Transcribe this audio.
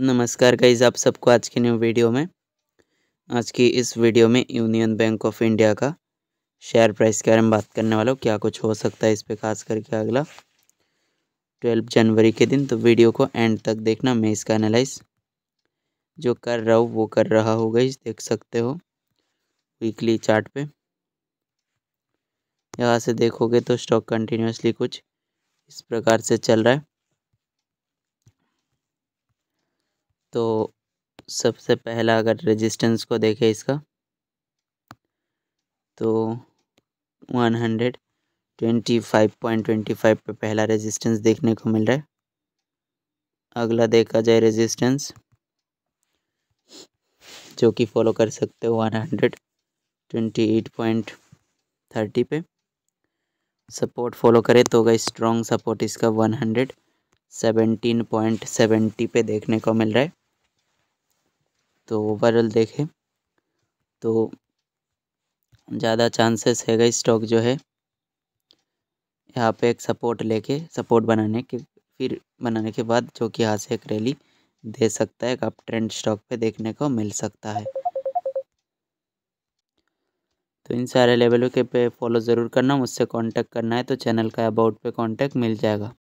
नमस्कार गाइज आप सबको आज की न्यू वीडियो में आज की इस वीडियो में यूनियन बैंक ऑफ इंडिया का शेयर प्राइस के बारे में बात करने वाला हूँ क्या कुछ हो सकता है इस पर खास करके अगला ट्वेल्व जनवरी के दिन तो वीडियो को एंड तक देखना मैं इसका एनालाइज जो कर रहा हूँ वो कर रहा हो गई देख सकते हो वीकली चार्ट पे यहाँ से देखोगे तो स्टॉक कंटिन्यूसली कुछ इस प्रकार से चल रहा है तो सबसे पहला अगर रेजिस्टेंस को देखें इसका तो one hundred twenty five point twenty five पर पहला रेजिस्टेंस देखने को मिल रहा है अगला देखा जाए रेजिस्टेंस जो कि फॉलो कर सकते हो one hundred twenty eight point thirty पे सपोर्ट फॉलो करें तो होगा स्ट्रॉन्ग सपोर्ट इसका one hundred seventeen point seventy पे देखने को मिल रहा है तो ओवरऑल देखें तो ज़्यादा चांसेस है गई स्टॉक जो है यहाँ पे एक सपोर्ट लेके सपोर्ट बनाने के फिर बनाने के बाद जो कि यहाँ से एक रैली दे सकता है आप ट्रेंड स्टॉक पे देखने को मिल सकता है तो इन सारे लेवलों के पे फॉलो ज़रूर करना मुझसे कांटेक्ट करना है तो चैनल का अबाउट पे कांटेक्ट मिल जाएगा